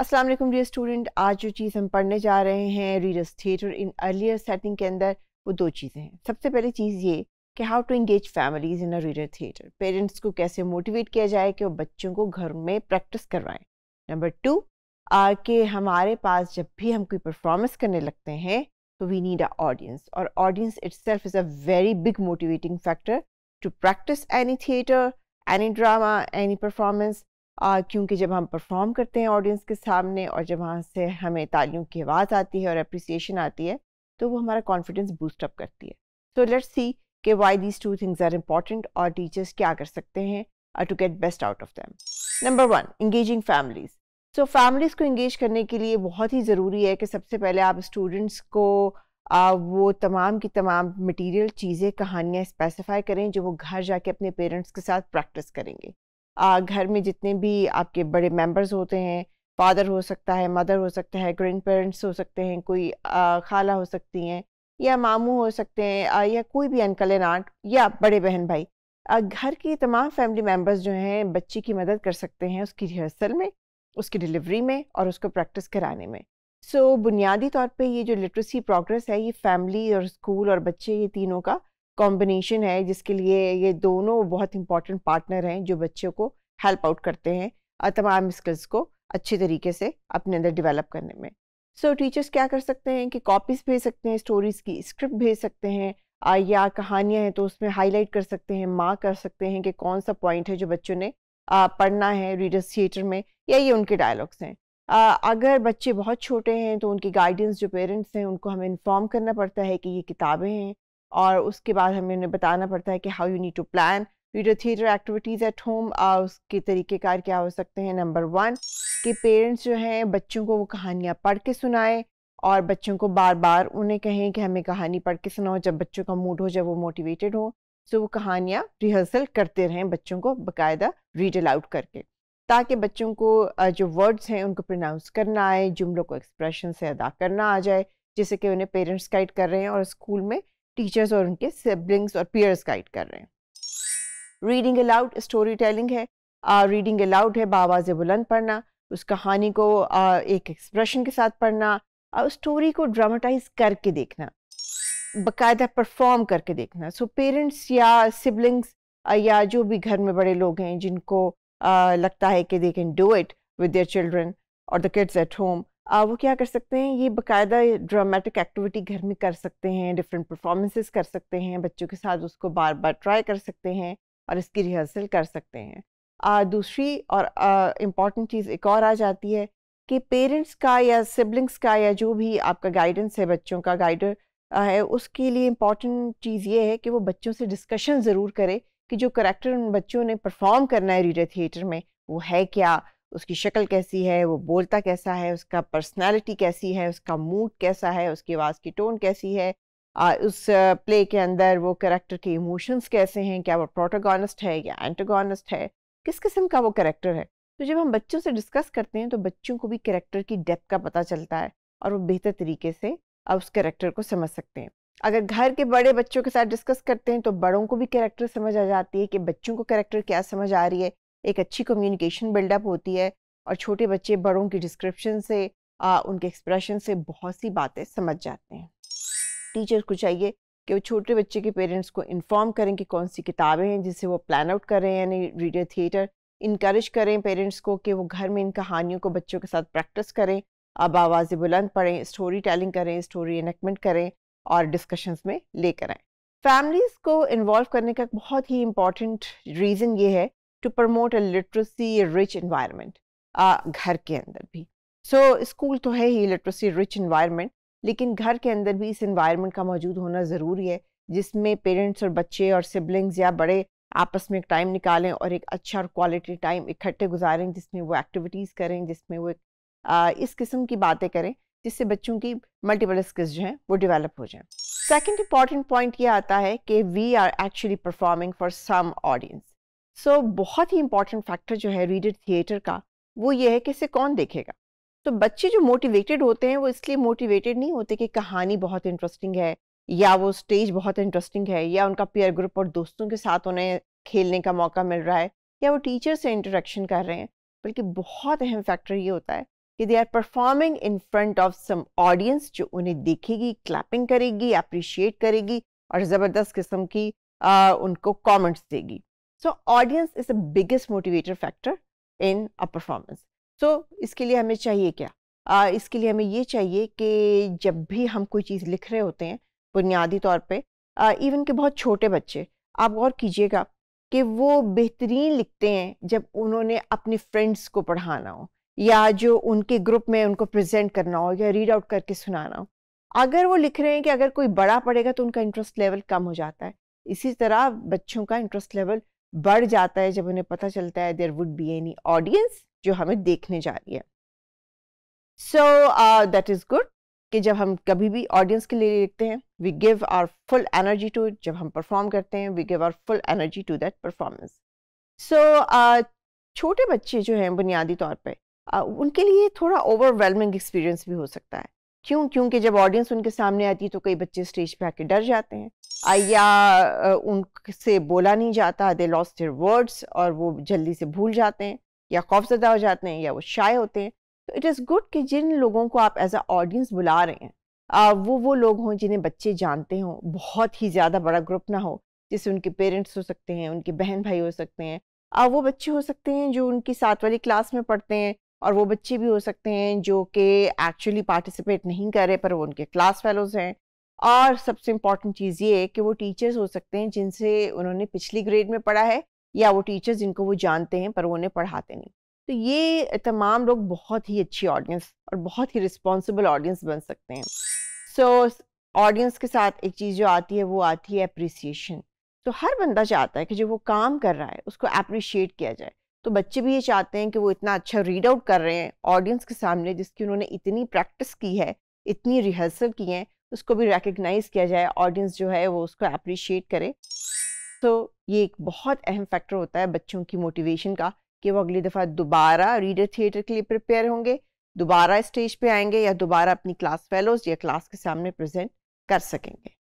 अस्सलाम वालेकुम dear student आज जो चीज़ हम पढ़ने जा रहे हैं readers theatre in earlier setting के अंदर वो दो चीज़ें हैं सबसे पहली चीज़ ये कि how to engage families in a reader theatre parents को कैसे मोटिवेट किया जाए कि वो बच्चों को घर में प्रैक्टिस करवाएं नंबर टू कि हमारे पास जब भी हम कोई परफॉर्मेंस करने लगते हैं तो वी नीड अ ऑडियंस और audience itself is a very big motivating factor to practise any theatre any drama any performance क्योंकि जब हम परफॉर्म करते हैं ऑडियंस के सामने और जब वहाँ से हमें तालियों की आवाज़ आती है और अप्रिसिएशन आती है तो वो हमारा कॉन्फिडेंस बूस्टअप करती है सो लेट्स सी कि why these two things are important और टीचर्स क्या कर सकते हैं to get best out of them number one engaging families so families को इंगेज करने के लिए बहुत ही ज़रूरी है कि सबसे पहले आप स्टूडेंट्स को आ, वो तमाम की तमाम मटीरियल चीज़ें कहानियाँ स्पेसिफाई करें जो वो घर जाके अपने पेरेंट्स के साथ प्रैक्टिस करेंगे घर में जितने भी आपके बड़े मेंबर्स होते हैं फादर हो सकता है मदर हो सकता है ग्रैंड पेरेंट्स हो सकते हैं कोई खाला हो सकती हैं या मामू हो सकते हैं या कोई भी अंकल एंड आंट या बड़े बहन भाई घर की तमाम फैमिली मेम्बर्स जो हैं बच्ची की मदद कर सकते हैं उसकी रिहर्सल में उसकी डिलीवरी में और उसको प्रैक्टिस कराने में सो so, बुनियादी तौर पे ये जो लिटरेसी प्रोग्रेस है ये फैमिली और स्कूल और बच्चे ये तीनों का कॉम्बिनेशन है जिसके लिए ये दोनों बहुत इंपॉर्टेंट पार्टनर हैं जो बच्चों को हेल्प आउट करते हैं तमाम स्किल्स को अच्छे तरीके से अपने अंदर डेवलप करने में सो so, टीचर्स क्या कर सकते हैं कि कॉपीज़ भेज सकते हैं स्टोरीज़ की स्क्रिप्ट भेज सकते हैं या कहानियाँ हैं तो उसमें हाईलाइट कर सकते हैं मार्क कर सकते हैं कि कौन सा पॉइंट है जो बच्चों ने पढ़ना है रीडर्स थिएटर में या ये उनके डायलॉग्स हैं अगर बच्चे बहुत छोटे हैं तो उनकी गाइडेंस जो पेरेंट्स हैं उनको हमें इन्फॉर्म करना पड़ता है कि ये किताबें हैं और उसके बाद हमें उन्हें बताना पड़ता है कि how you need to plan video theatre activities at home उसके तरीक़ेकार क्या हो सकते हैं नंबर वन कि पेरेंट्स जो हैं बच्चों को वो कहानियाँ पढ़ के सुनाएं और बच्चों को बार बार उन्हें कहें कि हमें कहानी पढ़ के सुनाओ जब बच्चों का मूड हो जब वो मोटिवेटेड हो सो वो कहानियाँ रिहर्सल करते रहें बच्चों को बाकायदा रीड अलाउड करके ताकि बच्चों को जो वर्ड्स हैं उनको प्रोनाउंस करना आए जुमलों को एक्सप्रेशन से अदा करना आ जाए जैसे कि उन्हें पेरेंट्स गाइड कर रहे हैं और स्कूल में टीचर्स और उनके सिबलिंग्स और पीयर्स गाइड कर रहे हैं रीडिंग अलाउड स्टोरी टेलिंग है रीडिंग अलाउड है बाबा से बुलंद पढ़ना उस कहानी को uh, एक एक्सप्रेशन के साथ पढ़ना और स्टोरी को ड्रामाटाइज करके देखना बकायदा परफॉर्म करके देखना सो so, पेरेंट्स या सिबलिंग्स या जो भी घर में बड़े लोग हैं जिनको uh, लगता है कि they can do it with their children और द किड्स एट होम आ, वो क्या कर सकते हैं ये बकायदा ड्रामेटिक एक्टिविटी घर में कर सकते हैं डिफरेंट परफॉर्मेंसेस कर सकते हैं बच्चों के साथ उसको बार बार ट्राई कर सकते हैं और इसकी रिहर्सल कर सकते हैं आ, दूसरी और इम्पॉर्टेंट चीज़ एक और आ जाती है कि पेरेंट्स का या सिबलिंग्स का या जो भी आपका गाइडेंस है बच्चों का गाइडर है उसके लिए इम्पॉर्टेंट चीज़ ये है कि वो बच्चों से डिस्कशन ज़रूर करे कि जो करेक्टर उन बच्चों ने परफॉर्म करना है रीडर थिएटर में वो है क्या उसकी शक्ल कैसी है वो बोलता कैसा है उसका पर्सनालिटी कैसी है उसका मूड कैसा है उसकी आवाज़ की टोन कैसी है आ, उस प्ले के अंदर वो करेक्टर के इमोशंस कैसे हैं क्या वो प्रोटोगानिस्ट है या एंटोगानिस्ट है किस किस्म का वो करेक्टर है तो जब हम बच्चों से डिस्कस करते हैं तो बच्चों को भी करेक्टर की डेप्थ का पता चलता है और वो बेहतर तरीके से उस करेक्टर को समझ सकते हैं अगर घर के बड़े बच्चों के साथ डिस्कस करते हैं तो बड़ों को भी करेक्टर समझ आ जाती है कि बच्चों को करेक्टर क्या समझ आ रही है एक अच्छी कम्युनिकेशन बिल्डअप होती है और छोटे बच्चे बड़ों की डिस्क्रिप्शन से आ, उनके एक्सप्रेशन से बहुत सी बातें समझ जाते हैं टीचर को चाहिए कि वो छोटे बच्चे के पेरेंट्स को इन्फॉर्म करें कि कौन सी किताबें हैं जिसे वो प्लान आउट कर रहे हैं यानी रीडर थिएटर इनक्रेज करें पेरेंट्स को कि वो घर में इन कहानियों को बच्चों के साथ प्रैक्टिस करें अब आवाज़ बुलंद पढ़ें स्टोरी टेलिंग करें स्टोरी इनकमेंट करें और डिस्कशंस में लेकर आएँ फैमिलीज़ को इन्वॉल्व करने का बहुत ही इम्पॉर्टेंट रीज़न ये है to promote a literacy rich environment घर के अंदर भी सो so, स्कूल तो है ही लिटरेसी रिच इन्वायरमेंट लेकिन घर के अंदर भी इस इन्वायरमेंट का मौजूद होना ज़रूरी है जिसमें पेरेंट्स और बच्चे और सिबलिंग्स या बड़े आपस में एक टाइम निकालें और एक अच्छा और क्वालिटी टाइम इकट्ठे गुजारें जिसमें वो एक्टिविटीज़ करें जिसमें वो आ, इस किस्म की बातें करें जिससे बच्चों की मल्टीपल स्किल्स जो हैं वो डिवेलप हो जाएं सेकंड इंपॉर्टेंट पॉइंट ये आता है कि we are actually performing for some audience so so, बहुत ही इंपॉर्टेंट फैक्टर जो है रीडर थिएटर का वो ये है कि इसे कौन देखेगा तो बच्चे जो मोटिवेटेड होते हैं वो इसलिए मोटिवेटेड नहीं होते कि कहानी बहुत इंटरेस्टिंग है या वो स्टेज बहुत इंटरेस्टिंग है या उनका पेयर ग्रुप और दोस्तों के साथ उन्हें खेलने का मौका मिल रहा है या वो टीचर से इंटरेक्शन कर रहे हैं बल्कि बहुत अहम फैक्टर ये होता है कि they are performing in front of some audience जो उन्हें देखेगी क्लैपिंग करेगी अप्रिशिएट करेगी और ज़बरदस्त किस्म की आ, उनको कॉमेंट्स देगी so audience is the biggest motivator factor in a performance so इसके लिए हमें चाहिए क्या uh, इसके लिए हमें ये चाहिए कि जब भी हम कोई चीज़ लिख रहे होते हैं बुनियादी तौर पे इवन इवन के बहुत छोटे बच्चे आप गौर कीजिएगा कि वो बेहतरीन लिखते हैं जब उन्होंने अपने फ्रेंड्स को पढ़ाना हो या जो उनके ग्रुप में उनको प्रेजेंट करना हो या रीड आउट करके सुनाना हो अगर वो लिख रहे हैं कि अगर कोई बड़ा पढ़ेगा तो उनका इंटरेस्ट लेवल कम हो जाता है इसी तरह बच्चों का इंटरेस्ट लेवल बढ़ जाता है जब उन्हें पता चलता है there would be any audience जो हमें देखने जा रही है सो दैट इज़ गुड कि जब हम कभी भी ऑडियंस के लिए देखते हैं we give our full energy to it जब हम परफॉर्म करते हैं we give our full energy to that performance so छोटे बच्चे जो हैं बुनियादी तौर पर uh, उनके लिए थोड़ा ओवरवेलमिंग एक्सपीरियंस भी हो सकता है क्यों क्योंकि जब ऑडियंस उनके सामने आती है तो कई बच्चे स्टेज पे आके डर जाते हैं हाँ। या उनसे बोला नहीं जाता दे लॉस्ट देयर वर्ड्स और वो जल्दी से भूल जाते हैं या खौफजदा हो जाते हैं या वो शाए होते हैं तो इट इज़ गुड कि जिन लोगों को आप एज अ ऑडियंस बुला रहे हैं आ, वो वो लोग हों जिन्हें बच्चे जानते हों बहुत ही ज़्यादा बड़ा ग्रुप ना हो जैसे उनके पेरेंट्स हो सकते हैं उनके बहन भाई हो सकते हैं आ, वो बच्चे हो सकते हैं जो उनकी सात वाली क्लास में पढ़ते हैं और वो बच्चे भी हो सकते हैं जो कि एक्चुअली पार्टिसिपेट नहीं करे पर वो उनके क्लास फेलोज़ हैं और सबसे इम्पॉर्टेंट चीज़ ये है कि वो टीचर्स हो सकते हैं जिनसे उन्होंने पिछली ग्रेड में पढ़ा है या वो टीचर्स जिनको वो जानते हैं पर वो उन्हें पढ़ाते नहीं तो ये तमाम लोग बहुत ही अच्छी ऑडियंस और बहुत ही रिस्पॉन्सिबल ऑडियंस बन सकते हैं सो so, ऑडियंस के साथ एक चीज़ जो आती है वो आती है अप्रिसिएशन तो हर बंदा चाहता है कि जो वो काम कर रहा है उसको अप्रिशिएट किया जाए तो बच्चे भी ये चाहते हैं कि वो इतना अच्छा रीड आउट कर रहे हैं ऑडियंस के सामने जिसकी उन्होंने इतनी प्रैक्टिस की है इतनी रिहर्सल की है उसको भी रिकग्नाइज किया जाए ऑडियंस जो है वो उसको अप्रिशिएट करे तो ये एक बहुत अहम फैक्टर होता है बच्चों की मोटिवेशन का कि वो अगली दफ़ा दोबारा रीडर थिएटर के लिए प्रिपेयर होंगे दोबारा स्टेज पे आएंगे या दोबारा अपनी क्लास फेलोज या क्लास के सामने प्रेजेंट कर सकेंगे